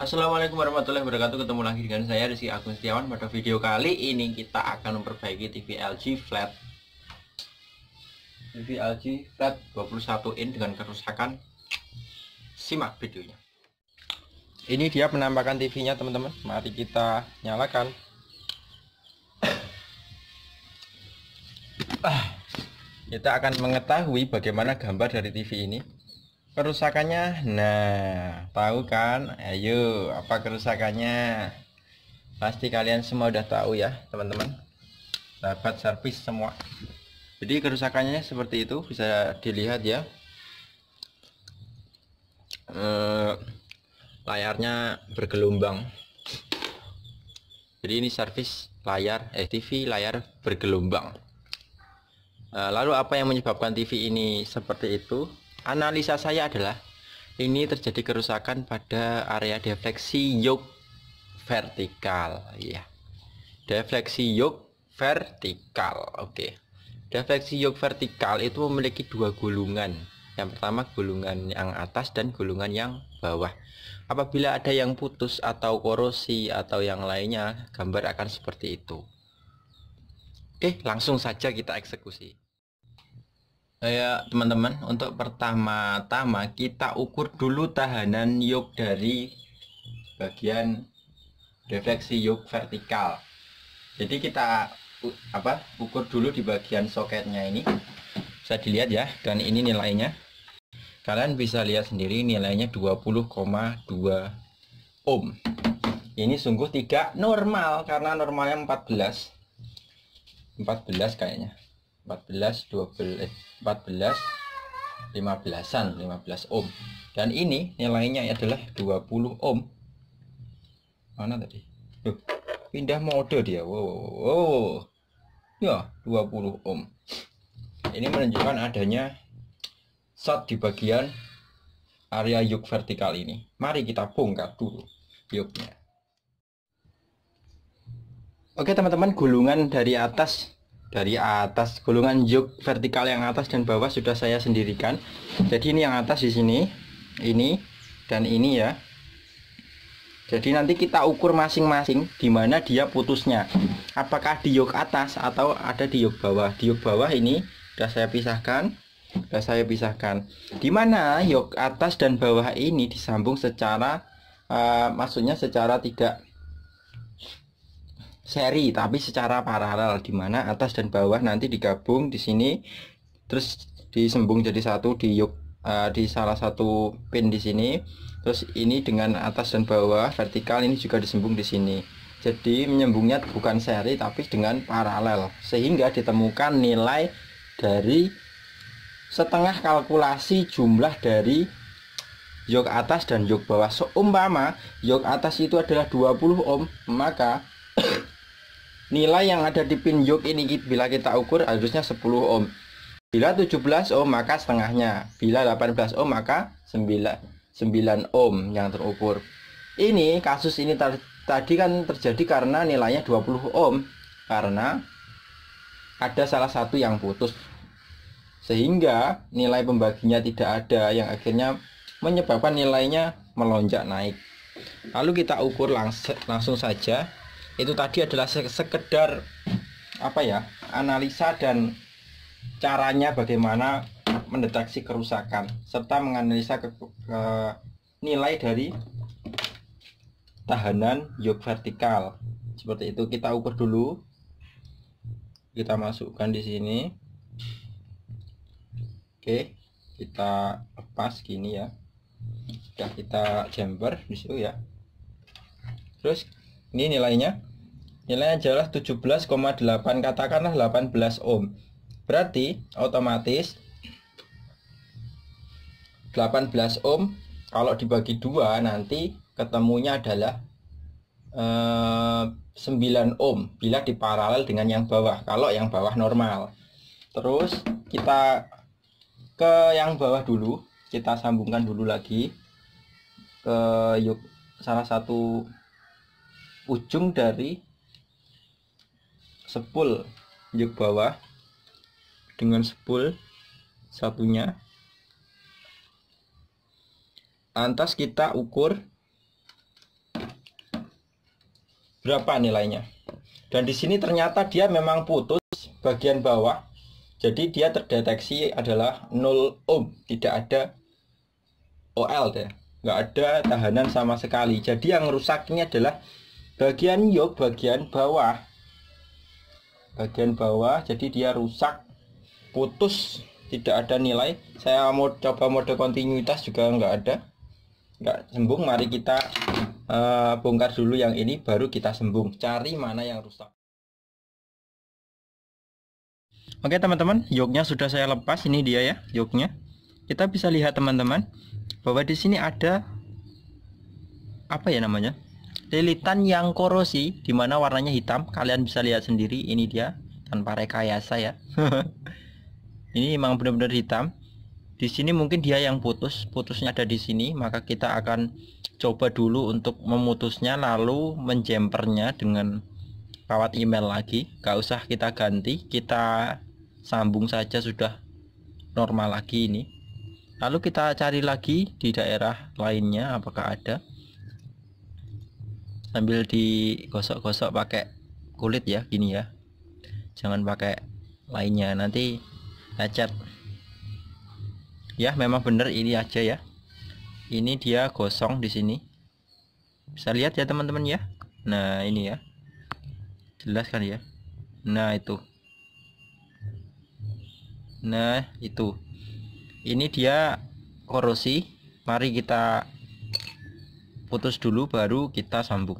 Assalamualaikum warahmatullahi wabarakatuh Ketemu lagi dengan saya Rizky Agung Setiawan Pada video kali ini kita akan memperbaiki TV LG flat TV LG flat 21 in dengan kerusakan Simak videonya Ini dia penampakan TV nya teman-teman Mari kita nyalakan Kita akan mengetahui bagaimana gambar dari TV ini kerusakannya nah tahu kan eh, ayo apa kerusakannya pasti kalian semua udah tahu ya teman-teman dapat servis semua jadi kerusakannya seperti itu bisa dilihat ya eh, layarnya bergelombang jadi ini servis layar eh TV layar bergelombang eh, lalu apa yang menyebabkan TV ini seperti itu analisa saya adalah ini terjadi kerusakan pada area defleksi yoke vertikal ya defleksi yoke vertikal oke defleksi yoke vertikal itu memiliki dua gulungan yang pertama gulungan yang atas dan gulungan yang bawah apabila ada yang putus atau korosi atau yang lainnya gambar akan seperti itu oke langsung saja kita eksekusi Ya teman-teman untuk pertama-tama kita ukur dulu tahanan yoke dari bagian refleksi yoke vertikal jadi kita apa ukur dulu di bagian soketnya ini bisa dilihat ya dan ini nilainya kalian bisa lihat sendiri nilainya 20,2 ohm ini sungguh tidak normal karena normalnya 14 14 kayaknya 14 12 eh, 14 15-an 15 ohm dan ini nilainya adalah 20 ohm mana tadi Duh, pindah mode dia wow, wow, wow. ya 20 ohm ini menunjukkan adanya shot di bagian area yuk vertikal ini mari kita bongkar dulu yuknya oke teman-teman gulungan dari atas dari atas gulungan yoke vertikal yang atas dan bawah sudah saya sendirikan jadi ini yang atas di sini ini dan ini ya jadi nanti kita ukur masing-masing di mana dia putusnya apakah di yuk atas atau ada di yuk bawah di yuk bawah ini sudah saya pisahkan sudah saya pisahkan di mana yuk atas dan bawah ini disambung secara uh, maksudnya secara tidak seri tapi secara paralel di mana atas dan bawah nanti digabung di sini terus disembung jadi satu di yuk uh, di salah satu pin di sini terus ini dengan atas dan bawah vertikal ini juga disembung di sini jadi menyembungnya bukan seri tapi dengan paralel sehingga ditemukan nilai dari setengah kalkulasi jumlah dari yuk atas dan yuk bawah seumpama yuk atas itu adalah 20 ohm maka Nilai yang ada di pin yoke ini bila kita ukur harusnya 10 ohm. Bila 17 ohm maka setengahnya. Bila 18 ohm maka 9, 9 ohm yang terukur. Ini kasus ini tadi kan terjadi karena nilainya 20 ohm karena ada salah satu yang putus. Sehingga nilai pembaginya tidak ada yang akhirnya menyebabkan nilainya melonjak naik. Lalu kita ukur langs langsung saja itu tadi adalah sekedar apa ya analisa dan caranya bagaimana mendeteksi kerusakan serta menganalisa ke, ke, nilai dari tahanan yoke vertikal seperti itu kita ukur dulu kita masukkan di sini oke kita lepas gini ya sudah kita jumper di situ ya terus ini nilainya. Nilainya adalah 17,8 katakanlah 18 ohm. Berarti otomatis 18 ohm kalau dibagi dua nanti ketemunya adalah eh, 9 ohm bila diparalel dengan yang bawah kalau yang bawah normal. Terus kita ke yang bawah dulu, kita sambungkan dulu lagi ke yuk salah satu ujung dari sepul juk bawah dengan sepul satunya antas kita ukur berapa nilainya dan di sini ternyata dia memang putus bagian bawah jadi dia terdeteksi adalah 0 ohm tidak ada OL deh nggak ada tahanan sama sekali jadi yang rusak ini adalah bagian yoke ya, bagian bawah bagian bawah jadi dia rusak putus tidak ada nilai saya mau coba mode kontinuitas juga nggak ada nggak sembung mari kita uh, bongkar dulu yang ini baru kita sembung cari mana yang rusak oke teman-teman yoke-nya sudah saya lepas ini dia ya yoke-nya kita bisa lihat teman-teman bahwa di sini ada apa ya namanya lilitan yang korosi dimana warnanya hitam kalian bisa lihat sendiri ini dia tanpa rekayasa ya ini memang benar-benar hitam di sini mungkin dia yang putus putusnya ada di sini maka kita akan coba dulu untuk memutusnya lalu menjempernya dengan kawat email lagi gak usah kita ganti kita sambung saja sudah normal lagi ini lalu kita cari lagi di daerah lainnya apakah ada sambil digosok-gosok pakai kulit ya gini ya jangan pakai lainnya nanti lecet ya memang bener ini aja ya ini dia gosong di sini bisa lihat ya teman-teman ya nah ini ya jelas kan ya nah itu nah itu ini dia korosi mari kita putus dulu baru kita sambung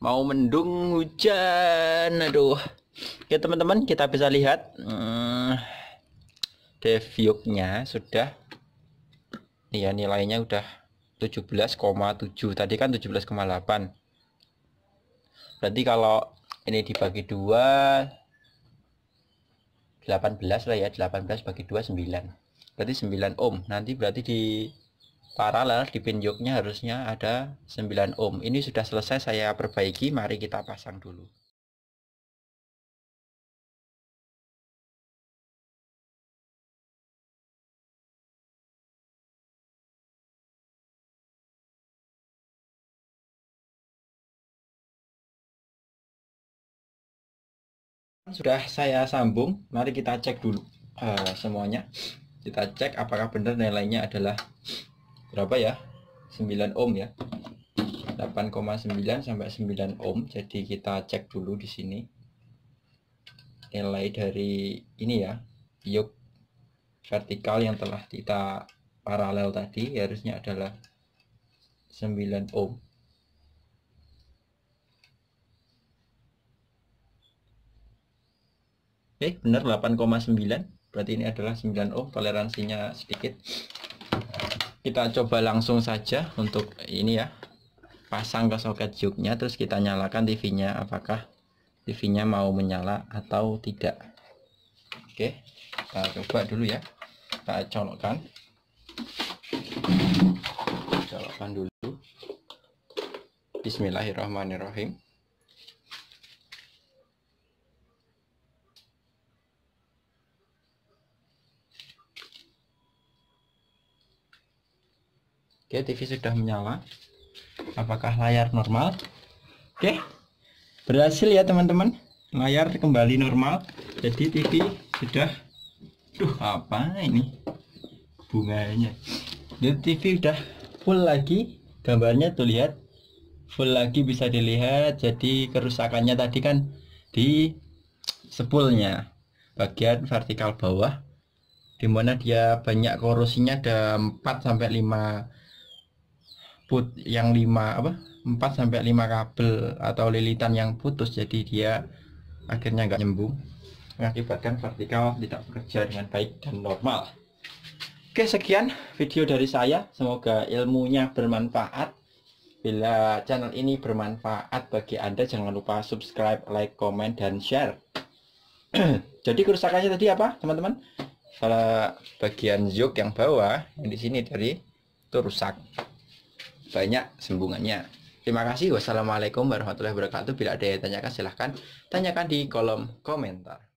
mau mendung hujan aduh oke teman-teman kita bisa lihat hmm, eh, devioknya sudah nih ya nilainya udah 17,7 tadi kan 17,8 berarti kalau ini dibagi dua 18 lah ya 18 bagi 2 9 berarti 9 ohm nanti berarti di paralel di pin yoke-nya harusnya ada 9 ohm. Ini sudah selesai saya perbaiki, mari kita pasang dulu. Sudah saya sambung, mari kita cek dulu uh, semuanya. Kita cek apakah benar nilainya adalah berapa ya 9 ohm ya 8,9 sampai 9 ohm jadi kita cek dulu di sini nilai dari ini ya yuk vertikal yang telah kita paralel tadi harusnya adalah 9 ohm oke benar 8,9 berarti ini adalah 9 ohm toleransinya sedikit kita coba langsung saja untuk ini ya pasang ke soket juknya terus kita nyalakan TV-nya apakah TV-nya mau menyala atau tidak oke kita coba dulu ya kita colokkan colokkan dulu Bismillahirrahmanirrahim Oke, TV sudah menyala. Apakah layar normal? Oke. Berhasil ya, teman-teman. Layar kembali normal. Jadi TV sudah Duh, apa ini? Bunganya. Jadi TV sudah full lagi. Gambarnya tuh lihat. Full lagi bisa dilihat. Jadi kerusakannya tadi kan di sepulnya bagian vertikal bawah dimana dia banyak korosinya ada 4 sampai 5 put yang 5 apa 4 sampai 5 kabel atau lilitan yang putus jadi dia akhirnya nggak nyembung mengakibatkan vertikal tidak bekerja dengan baik dan normal Oke sekian video dari saya semoga ilmunya bermanfaat bila channel ini bermanfaat bagi anda jangan lupa subscribe like comment dan share jadi kerusakannya tadi apa teman-teman bagian yoke yang bawah yang di sini dari itu rusak banyak sembungannya. Terima kasih. Wassalamualaikum warahmatullahi wabarakatuh. Bila ada yang tanyakan silahkan tanyakan di kolom komentar.